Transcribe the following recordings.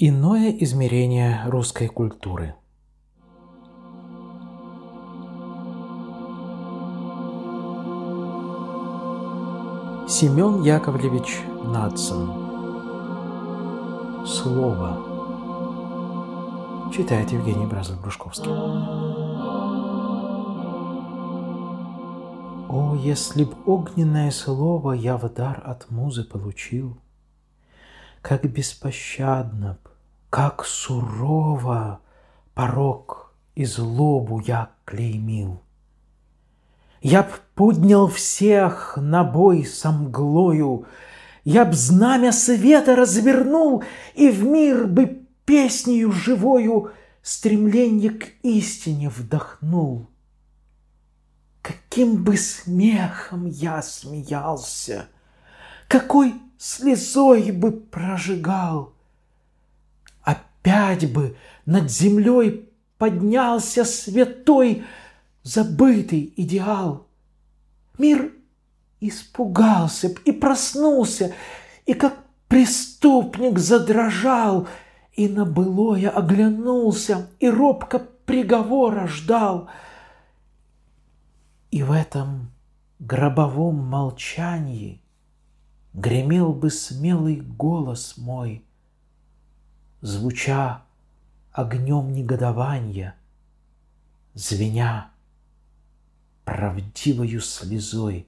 Иное измерение русской культуры. Семен Яковлевич Надсон. Слово. Читает Евгений Бразов-Брушковский. О, если б огненное слово я в дар от музы получил, Как беспощадно как сурово порог и злобу я клеймил. Я б поднял всех на бой со мглою, Я б знамя света развернул И в мир бы песнею живою Стремление к истине вдохнул. Каким бы смехом я смеялся, Какой слезой бы прожигал — опять бы над землей поднялся святой, забытый идеал. Мир испугался б и проснулся, и как преступник задрожал, и на былое оглянулся, и робко приговора ждал. И в этом гробовом молчании гремел бы смелый голос мой — звуча огнем негодования, звеня правдивою слезой.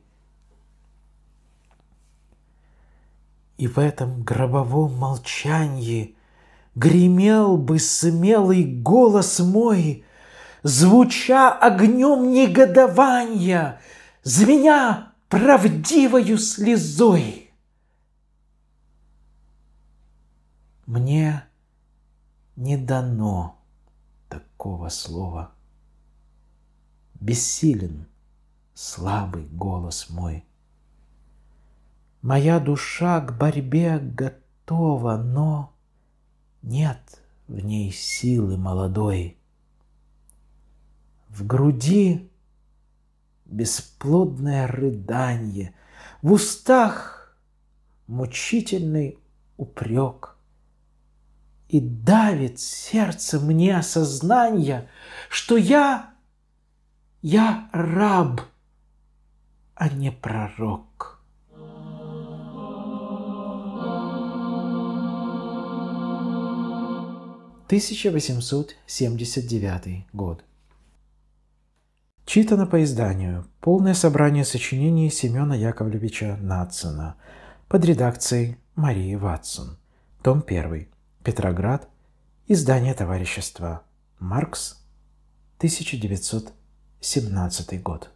И в этом гробовом молчании Гремел бы смелый голос мой, Звуча огнем негодования, Звеня правдивою слезой. Мне не дано такого слова. Бессилен слабый голос мой. Моя душа к борьбе готова, но нет в ней силы молодой. В груди бесплодное рыдание, в устах мучительный упрек и давит сердце мне осознание, что я, я раб, а не пророк. Тысяча восемьсот семьдесят девятый год. Читано по изданию полное собрание сочинений Семена Яковлевича Нацина под редакцией Марии Ватсон. Том первый. Петроград. Издание товарищества. Маркс. 1917 год.